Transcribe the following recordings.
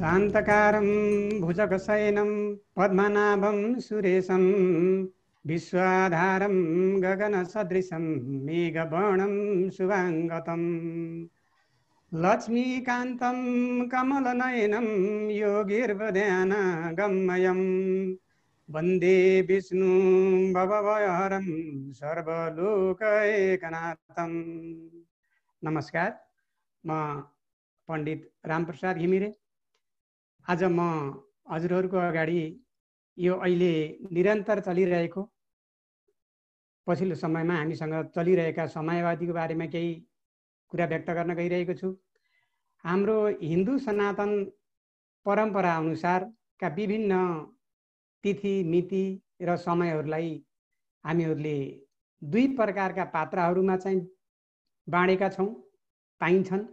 शान्तकारं भुजगशयनं पद्मनाभं सुरेशं विश्वाधारं गगनसदृशं मेघवर्णं शुभाङ्गतम् लक्ष्मीकान्तं कमलनयनं योगिर्वध्यानगम्यं वन्दे विष्णु भवभयहरं सर्वलोकैकनाथं नमस्कार म पण्डित रामप्रसाद घिमिरे आज म हजुरहरूको अगाडि यो अहिले निरन्तर चलिरहेको पछिल्लो समयमा हामीसँग चलिरहेका समयवादीको बारेमा केही कुरा व्यक्त गर्न गइरहेको छु हाम्रो हिन्दू सनातन परम्परा अनुसारका विभिन्न तिथि मिति र समयहरूलाई हामीहरूले दुई प्रकारका पात्राहरूमा चाहिँ बाँडेका छौँ पाइन्छन्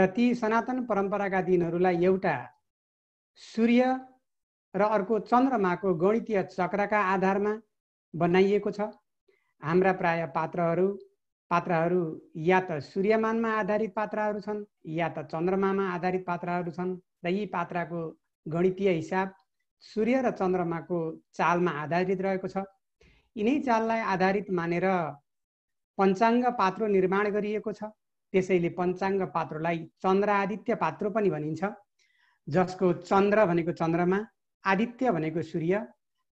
र ती सनातन परम्पराका दिनहरूलाई एउटा सूर्य र अर्को चन्द्रमाको गणितीय चक्रका आधारमा बनाइएको छ हाम्रा प्राय पात्रहरू पात्रहरू या त सूर्यमानमा आधारित पात्रहरू छन् या त चन्द्रमामा आधारित पात्रहरू छन् र यी पात्राको गणितीय हिसाब सूर्य र चन्द्रमाको चालमा आधारित रहेको छ यिनै चाललाई आधारित मानेर पञ्चाङ्ग पात्रो निर्माण गरिएको छ त्यसैले पञ्चाङ्ग पात्रोलाई चन्द्र आदित्य पात्रो पनि भनिन्छ जसको चन्द्र भनेको चन्द्रमा आदित्य भनेको सूर्य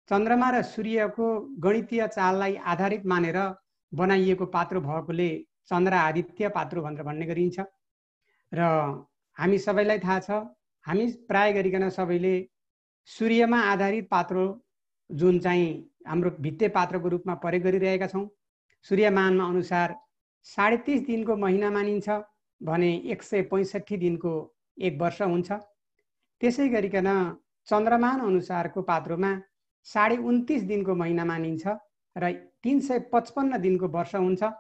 चन्द्रमा र सूर्यको गणितीय चाललाई आधारित मानेर बनाइएको पात्रो भएकोले चन्द्र आदित्य पात्रो भनेर भन्ने गरिन्छ र हामी सबैलाई थाहा छ हामी प्राय गरिकन सबैले सूर्यमा आधारित पात्रो जुन चाहिँ हाम्रो भित्ते पात्रको रूपमा प्रयोग गरिरहेका छौँ सूर्यमानमा अनुसार साढे तिस दिनको महिना मानिन्छ भने एक सय पैँसठी दिनको एक वर्ष हुन्छ त्यसै गरिकन चन्द्रमान अनुसारको पात्रोमा साढे उन्तिस दिनको महिना मानिन्छ र तिन सय पचपन्न दिनको वर्ष हुन्छ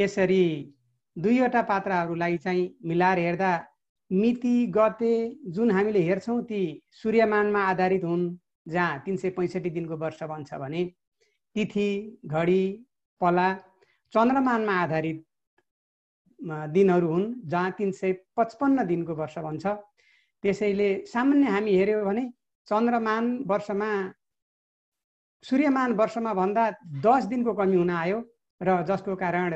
यसरी दुईवटा पात्राहरूलाई चाहिँ मिलाएर हेर्दा मिति गते जुन हामीले हेर्छौँ ती सूर्यमानमा आधारित हुन् जहाँ तिन सय पैँसठी दिनको वर्ष भन्छ भने तिथि घडी पला चन्द्रमानमा आधारित दिनहरू हुन् जहाँ तिन सय पचपन्न दिनको वर्ष भन्छ त्यसैले सामान्य हामी हेऱ्यौँ भने चन्द्रमान वर्षमा सूर्यमान वर्षमा भन्दा दस दिनको कमी हुन आयो र जसको कारण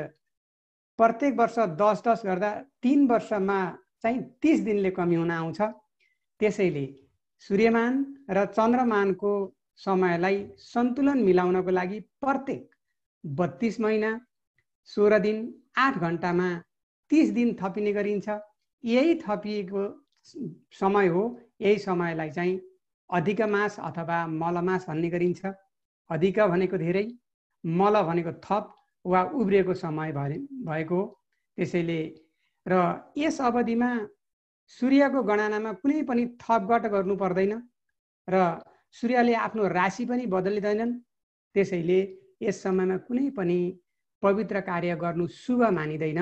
प्रत्येक वर्ष दस दस गर्दा तिन वर्षमा चाहिँ तिस दिनले कमी हुन आउँछ त्यसैले सूर्यमान र चन्द्रमानको समयलाई सन्तुलन मिलाउनको लागि प्रत्येक बत्तिस महिना सोह्र दिन आठ घन्टामा तिस दिन थपिने गरिन्छ यही थपिएको समय हो यही समयलाई चाहिँ अधिक मास अथवा मलमास भन्ने गरिन्छ अधिक भनेको धेरै मल भनेको थप वा उब्रिएको समय भए भएको त्यसैले र यस अवधिमा सूर्यको गणनामा कुनै पनि थपघट गर्नु पर्दैन र सूर्यले आफ्नो राशि पनि बदलिँदैनन् त्यसैले यस समयमा कुनै पनि पवित्र कार्य गर्नु शुभ मानिँदैन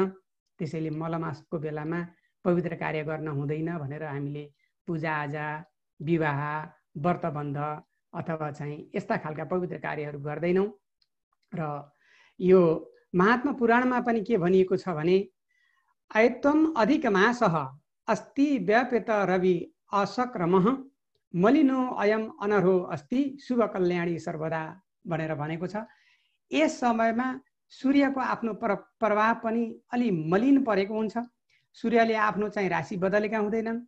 त्यसैले मलमासको बेलामा पवित्र कार्य गर्न हुँदैन भनेर हामीले पूजाआजा विवाह व्रतबन्ध अथवा चाहिँ यस्ता खालका पवित्र कार्यहरू गर्दैनौँ र यो महात्मा पुराणमा पनि के भनिएको छ भने आयत्वम अधिक मासह अस्ति व्यापेत रवि असक्रम मलिनो अयम अनर्हो अस्ति शुभ कल्याणी सर्वदा भनेर भनेको छ यस समयमा सूर्यको आफ्नो प्र प्रभाव पनि अलि मलिन परेको हुन्छ सूर्यले आफ्नो चाहिँ राशि बदलेका हुँदैनन्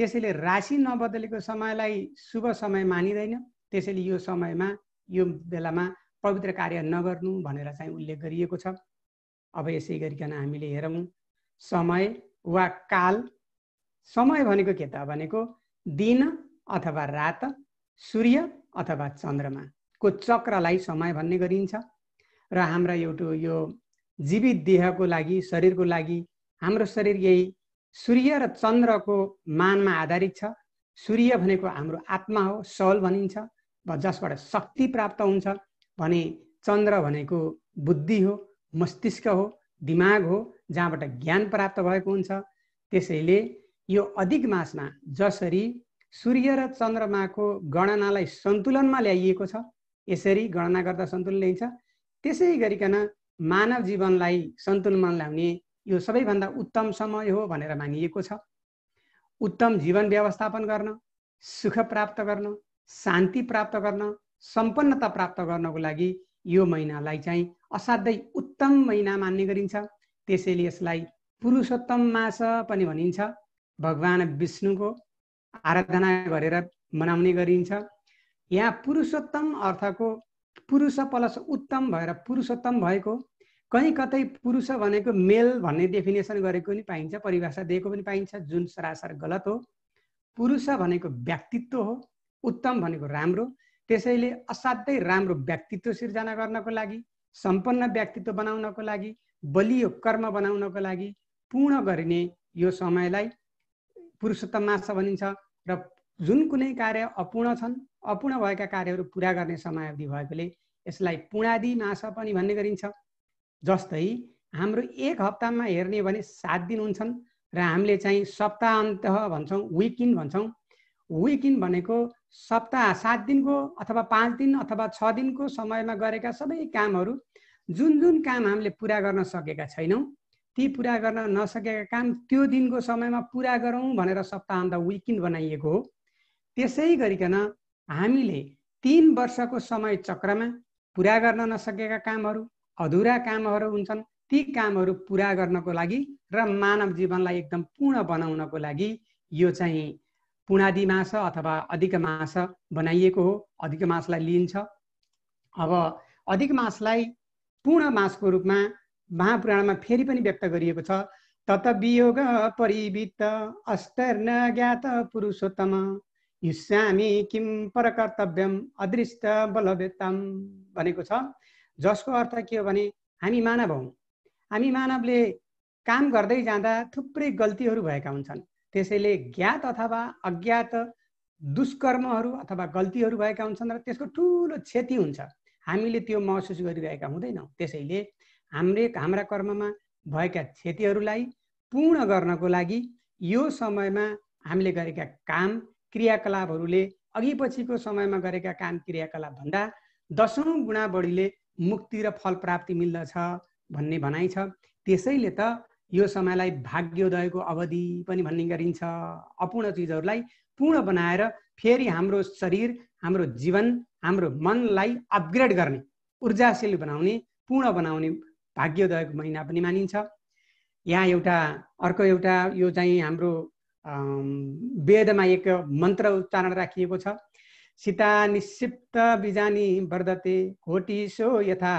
त्यसैले राशि नबदलेको समयलाई शुभ समय मानिँदैन त्यसैले यो समयमा यो बेलामा पवित्र कार्य नगर्नु भनेर चाहिँ उल्लेख गरिएको छ अब यसै गरिकन हामीले हेरौँ समय वा काल समय भनेको के त भनेको दिन अथवा रात सूर्य अथवा चन्द्रमा को चक्रलाई समय भन्ने गरिन्छ र हाम्रा एउटा यो जीवित देहको लागि शरीरको लागि हाम्रो शरीर यही सूर्य र चन्द्रको मानमा आधारित छ सूर्य भनेको हाम्रो आत्मा हो सल भनिन्छ जसबाट शक्ति प्राप्त हुन्छ भने चन्द्र भनेको बुद्धि हो मस्तिष्क हो दिमाग हो जहाँबाट ज्ञान प्राप्त भएको हुन्छ त्यसैले यो अधिक मासमा जसरी सूर्य र चन्द्रमाको गणनालाई सन्तुलनमा ल्याइएको छ यसरी गणना गर्दा सन्तुलन ल्याइन्छ त्यसै गरिकन मानव जीवनलाई सन्तुलनमा ल्याउने यो सबैभन्दा उत्तम समय हो भनेर मानिएको छ उत्तम जीवन व्यवस्थापन गर्न सुख प्राप्त गर्न शान्ति प्राप्त गर्न सम्पन्नता प्राप्त गर्नको लागि यो महिनालाई चाहिँ असाध्यै उत्तम महिना मान्ने गरिन्छ त्यसैले यसलाई पुरुषोत्तम मास पनि भनिन्छ भगवान् विष्णुको आराधना गरेर मनाउने गरिन्छ यहाँ पुरुषोत्तम अर्थको पुरुष प्लस उत्तम भएर पुरुषोत्तम भएको कहीँ कतै पुरुष भनेको मेल भन्ने डेफिनेसन गरेको पनि पाइन्छ परिभाषा दिएको पनि पाइन्छ जुन सरासर गलत हो पुरुष भनेको व्यक्तित्व हो उत्तम भनेको राम्रो त्यसैले असाध्यै राम्रो व्यक्तित्व सिर्जना गर्नको लागि सम्पन्न व्यक्तित्व बनाउनको लागि बलियो कर्म बनाउनको लागि पूर्ण गरिने यो समयलाई पुरुषोत्तम मास भनिन्छ र जुन कुनै कार्य अपूर्ण छन् अपूर्ण भएका कार्यहरू पुरा गर्ने समयावधि भएकोले यसलाई पूर्णादि मास पनि भन्ने गरिन्छ जस्तै हाम्रो एक हप्तामा हेर्ने भने सात दिन हुन्छन् र हामीले चाहिँ सप्ताहन्त भन्छौँ इन भन्छौँ इन भनेको सप्ताह सात दिनको अथवा पाँच दिन अथवा छ दिनको समयमा गरेका सबै कामहरू जुन जुन काम हामीले पुरा गर्न सकेका छैनौँ ती पुरा गर्न नसकेका काम त्यो दिनको समयमा पुरा गरौँ भनेर सप्ताहन्त इन बनाइएको हो त्यसै गरिकन हामीले तिन वर्षको समय चक्रमा पुरा गर्न नसकेका कामहरू अधुरा कामहरू हुन्छन् ती कामहरू पुरा गर्नको लागि र मानव जीवनलाई एकदम पूर्ण बनाउनको लागि यो चाहिँ पुणादि मास अथवा अधिक मास बनाइएको हो अधिक मासलाई लिइन्छ अब अधिक मासलाई पूर्ण मासको रूपमा महापुराणमा फेरि पनि व्यक्त गरिएको छ तत वियोग परिवित अस्तर्ण ज्ञात पुरुषोत्तम हिस्सामी किम पर परकर्तव्यम अदृष्ट बलवेतम भनेको छ जसको अर्थ के हो भने हामी मानव हौँ हामी मानवले काम गर्दै जाँदा थुप्रै गल्तीहरू भएका हुन्छन् त्यसैले ज्ञात अथवा अज्ञात दुष्कर्महरू अथवा गल्तीहरू भएका हुन्छन् र त्यसको ठुलो क्षति हुन्छ हामीले त्यो महसुस गरिरहेका हुँदैनौँ त्यसैले हाम्रे हाम्रा कर्ममा भएका क्षतिहरूलाई पूर्ण गर्नको लागि यो समयमा हामीले गरेका काम क्रियाकलापहरूले अघि पछिको समयमा गरेका काम क्रियाकलापभन्दा दसौँ गुणा बढीले मुक्ति र फल प्राप्ति मिल्दछ भन्ने भनाइ छ त्यसैले त यो समयलाई भाग्योदयको अवधि पनि भन्ने गरिन्छ अपूर्ण चिजहरूलाई पूर्ण बनाएर फेरि हाम्रो शरीर हाम्रो जीवन हाम्रो मनलाई अपग्रेड गर्ने ऊर्जाशील बनाउने पूर्ण बनाउने भाग्योदयको महिना पनि मानिन्छ यहाँ एउटा अर्को एउटा यो चाहिँ हाम्रो वेदमा एक मन्त्र उच्चारण राखिएको छ सीता निक्षिप्त बिजानी वर्धते कोटिसो यथा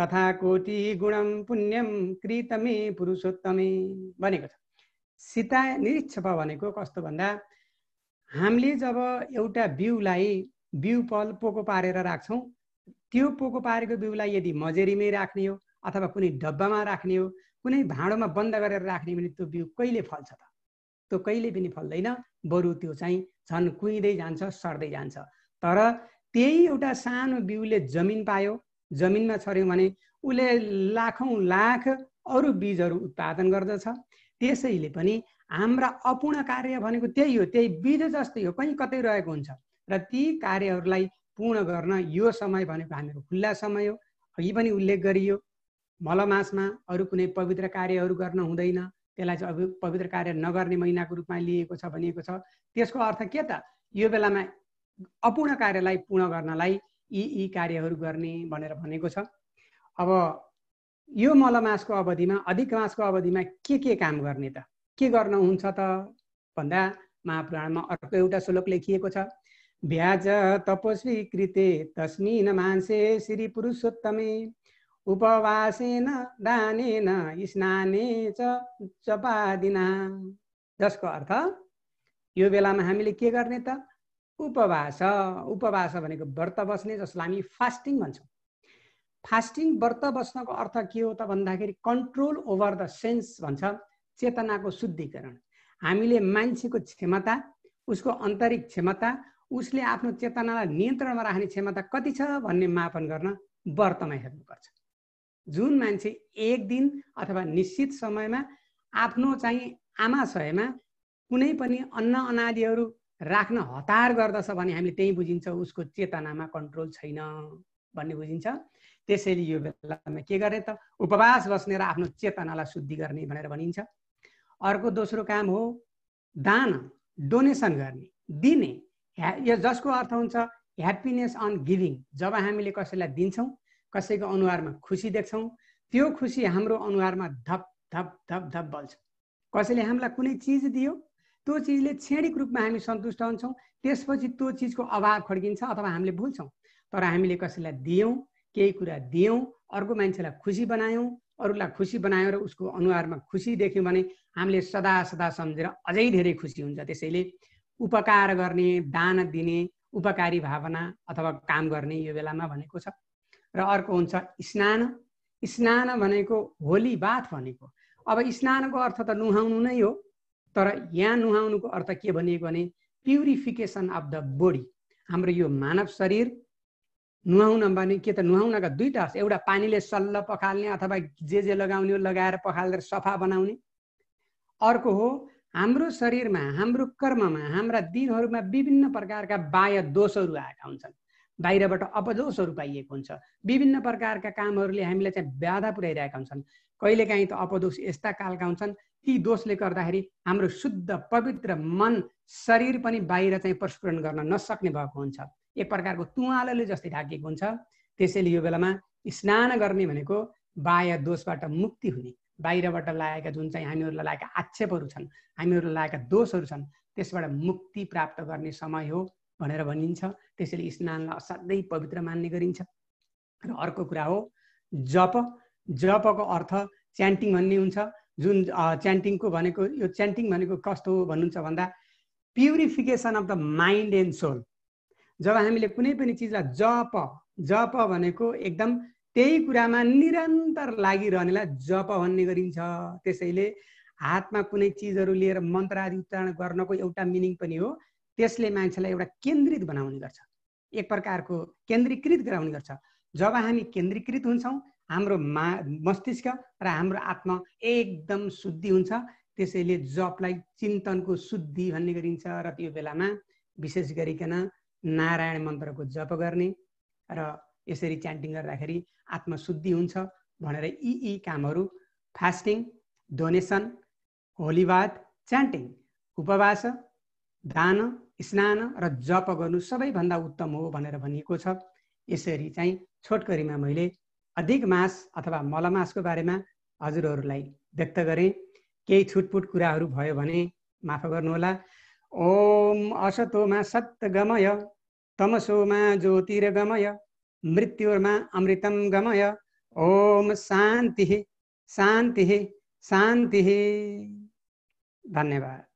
तथा कोटि गुणम पुण्यम कृतमे पुरुषोत्तमे भनेको छ सीता निरीक्षप भनेको कस्तो भन्दा हामीले जब एउटा बिउलाई बिउ पल पोको पारेर राख्छौँ त्यो पोको पारेको बिउलाई यदि मजेरीमै राख्ने हो अथवा कुनै डब्बामा राख्ने हो कुनै भाँडोमा बन्द गरेर राख्ने भने त्यो बिउ कहिले फल्छ त त्यो कहिले पनि फल्दैन बरु त्यो चाहिँ झन् कुहिँदै जान्छ सर्दै जान्छ तर त्यही एउटा सानो बिउले जमिन पायो जमिनमा छर्यो भने उसले लाखौँ लाख अरू बीजहरू उत्पादन गर्दछ त्यसैले पनि हाम्रा अपूर्ण कार्य भनेको त्यही हो त्यही बीज जस्तै हो पनि कतै रहेको हुन्छ र ती कार्यहरूलाई पूर्ण गर्न यो समय भनेको हामीहरूको खुल्ला समय हो अघि पनि उल्लेख गरियो मलमासमा अरू कुनै पवित्र कार्यहरू गर्न हुँदैन त्यसलाई चाहिँ पवित्र कार्य नगर्ने महिनाको रूपमा लिएको छ भनिएको छ त्यसको अर्थ के त यो बेलामा अपूर्ण कार्यलाई पूर्ण गर्नलाई यी यी कार्यहरू गर्ने भनेर भनेको छ अब यो मलमासको अवधिमा अधिक मासको अवधिमा के के काम गर्ने त के गर्न हुन्छ त भन्दा महापुराणमा अर्को एउटा श्लोक लेखिएको छ ब्याज तपस्वी कृते तस्मिन मान्छे श्री पुरुषोत्तमे उपवासिन दानिन स्नानी च चपादिना जसको अर्थ यो बेलामा हामीले के गर्ने त उपवास उपवास भनेको व्रत बस्ने जसलाई हामी फास्टिङ भन्छौँ फास्टिङ व्रत बस्नको अर्थ के हो त भन्दाखेरि कन्ट्रोल ओभर द सेन्स भन्छ चेतनाको शुद्धिकरण हामीले मान्छेको क्षमता उसको आन्तरिक क्षमता उसले आफ्नो चेतनालाई नियन्त्रणमा राख्ने क्षमता कति छ भन्ने मापन गर्न व्रतमा हेर्नुपर्छ जुन मान्छे एक दिन अथवा निश्चित समयमा आफ्नो चाहिँ आमा सयमा कुनै पनि अन्न अनादिहरू राख्न हतार गर्दछ भने हामीले त्यही बुझिन्छ उसको चेतनामा कन्ट्रोल छैन भन्ने बुझिन्छ त्यसैले यो बेलामा के गर्ने त उपवास बस्ने र आफ्नो चेतनालाई शुद्धि गर्ने भनेर भनिन्छ अर्को दोस्रो काम हो दान डोनेसन गर्ने दिने जसको अर्थ हुन्छ ह्याप्पिनेस अन गिभिङ जब हामीले कसैलाई दिन्छौँ कसैको अनुहारमा खुसी देख्छौँ त्यो खुसी हाम्रो अनुहारमा धप धप धप धप बल्छ कसैले हामीलाई कुनै चिज दियो त्यो चिजले क्षणिक रूपमा हामी सन्तुष्ट हुन्छौँ त्यसपछि त्यो चिजको अभाव खड्किन्छ अथवा हामीले भुल्छौँ तर हामीले कसैलाई दियौँ केही कुरा दियौँ अर्को मान्छेलाई खुसी बनायौँ अरूलाई खुसी बनायौँ र उसको अनुहारमा खुसी देख्यौँ भने हामीले सदा सदा सम्झेर अझै धेरै खुसी हुन्छ त्यसैले उपकार गर्ने दान दिने उपकारी भावना अथवा काम गर्ने यो बेलामा भनेको छ र अर्को हुन्छ स्नान स्नान भनेको होली बाथ भनेको अब स्नानको अर्थ त नुहाउनु नै हो तर यहाँ नुहाउनुको अर्थ के भनिएको भने प्युरिफिकेसन अफ द बोडी हाम्रो यो मानव शरीर नुहाउन भने के त नुहाउनका दुईवटा एउटा पानीले सल्ल पखाल्ने अथवा जे जे लगाउने लगाएर पखालेर सफा बनाउने अर्को हो हाम्रो शरीरमा हाम्रो कर्ममा हाम्रा दिनहरूमा विभिन्न प्रकारका बाह्य दोषहरू आएका हुन्छन् बाहिरबाट अपदोषहरू पाइएको हुन्छ विभिन्न प्रकारका कामहरूले हामीलाई चाहिँ बाधा पुर्याइरहेका हुन्छन् कहिलेकाहीँ त अपदोष यस्ता कालका हुन्छन् ती दोषले गर्दाखेरि हाम्रो शुद्ध पवित्र मन शरीर पनि बाहिर चाहिँ प्रस्फुरण गर्न नसक्ने भएको हुन्छ एक प्रकारको तुवालोले जस्तै ढाकिएको हुन्छ त्यसैले यो बेलामा स्नान गर्ने भनेको बाह्य दोषबाट मुक्ति हुने बाहिरबाट लागेका जुन चाहिँ हामीहरूलाई लागेका आक्षेपहरू छन् हामीहरूलाई लागेका दोषहरू छन् त्यसबाट मुक्ति प्राप्त गर्ने समय हो भनेर भनिन्छ त्यसैले स्नानलाई असाध्यै पवित्र मान्ने गरिन्छ र अर्को कुरा हो जप जपको अर्थ च्यान्टिङ भन्ने हुन्छ जुन च्यान्टिङको भनेको यो च्यान्टिङ भनेको कस्तो हो भन्नुहुन्छ भन्दा purification of the mind and soul जब हामीले कुनै पनि चिजलाई जप जप भनेको एकदम त्यही कुरामा निरन्तर लागिरहनेलाई जप भन्ने गरिन्छ त्यसैले हातमा कुनै चिजहरू लिएर मन्त्र आदि उच्चारण गर्नको एउटा मिनिङ पनि हो त्यसले मान्छेलाई एउटा केन्द्रित बनाउने गर्छ एक प्रकारको केन्द्रीकृत गराउने गर्छ जब हामी केन्द्रीकृत हुन्छौँ हाम्रो मा मस्तिष्क र हाम्रो आत्मा एकदम शुद्धि हुन्छ त्यसैले जपलाई चिन्तनको शुद्धि भन्ने गरिन्छ र त्यो बेलामा विशेष गरिकन नारायण मन्त्रको जप गर्ने र यसरी च्यान्टिङ गर्दाखेरि आत्मशुद्धि हुन्छ भनेर यी यी कामहरू फास्टिङ डोनेसन होलीवाद च्यान्टिङ उपवास दान स्नान र जप गर्नु सबैभन्दा उत्तम हो भनेर भनिएको छ यसरी चाहिँ छोटकरीमा मैले अधिक मास अथवा मलमासको बारेमा हजुरहरूलाई व्यक्त गरेँ केही छुटपुट कुराहरू भयो भने माफ गर्नुहोला ओम असतोमा सत्य गमय तमसोमा ज्योतिर्गमय मृत्युमा अमृतम गमय ओम शान्ति शान्ति शान्ति धन्यवाद